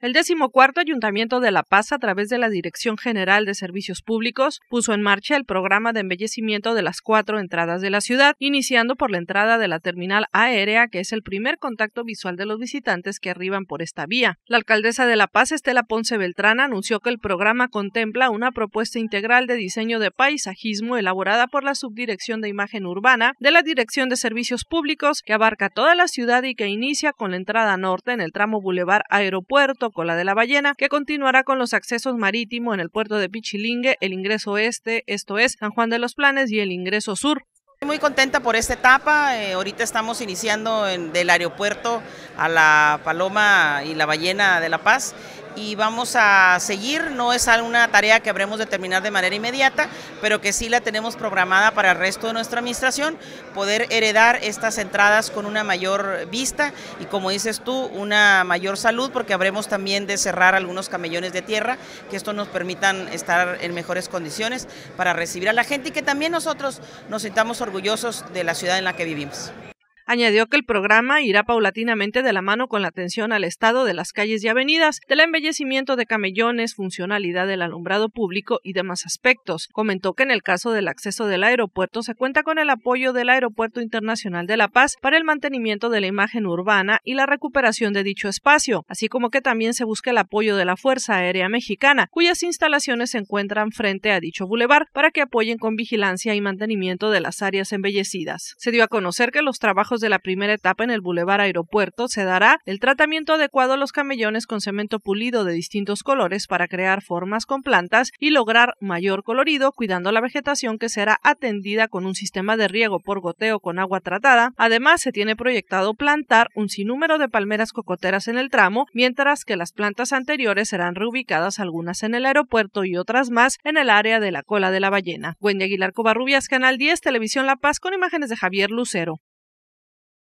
El decimocuarto Ayuntamiento de La Paz, a través de la Dirección General de Servicios Públicos, puso en marcha el programa de embellecimiento de las cuatro entradas de la ciudad, iniciando por la entrada de la terminal aérea, que es el primer contacto visual de los visitantes que arriban por esta vía. La alcaldesa de La Paz, Estela Ponce Beltrán, anunció que el programa contempla una propuesta integral de diseño de paisajismo elaborada por la Subdirección de Imagen Urbana de la Dirección de Servicios Públicos, que abarca toda la ciudad y que inicia con la entrada norte en el tramo Boulevard Aeropuerto Cola de la Ballena, que continuará con los accesos marítimos en el puerto de Pichilingue, el ingreso este, esto es San Juan de los Planes y el ingreso sur. Muy contenta por esta etapa, eh, ahorita estamos iniciando del aeropuerto a la Paloma y la Ballena de La Paz y vamos a seguir. No es una tarea que habremos de terminar de manera inmediata, pero que sí la tenemos programada para el resto de nuestra administración, poder heredar estas entradas con una mayor vista y como dices tú, una mayor salud, porque habremos también de cerrar algunos camellones de tierra, que esto nos permitan estar en mejores condiciones para recibir a la gente y que también nosotros nos sintamos orgullosos de la ciudad en la que vivimos. Añadió que el programa irá paulatinamente de la mano con la atención al estado de las calles y avenidas, del embellecimiento de camellones, funcionalidad del alumbrado público y demás aspectos. Comentó que en el caso del acceso del aeropuerto se cuenta con el apoyo del Aeropuerto Internacional de La Paz para el mantenimiento de la imagen urbana y la recuperación de dicho espacio, así como que también se busca el apoyo de la Fuerza Aérea Mexicana, cuyas instalaciones se encuentran frente a dicho bulevar para que apoyen con vigilancia y mantenimiento de las áreas embellecidas. Se dio a conocer que los trabajos de la primera etapa en el Boulevard Aeropuerto se dará el tratamiento adecuado a los camellones con cemento pulido de distintos colores para crear formas con plantas y lograr mayor colorido, cuidando la vegetación que será atendida con un sistema de riego por goteo con agua tratada. Además, se tiene proyectado plantar un sinnúmero de palmeras cocoteras en el tramo, mientras que las plantas anteriores serán reubicadas algunas en el aeropuerto y otras más en el área de la cola de la ballena. Wendy Aguilar Covarrubias, Canal 10, Televisión La Paz, con imágenes de Javier Lucero.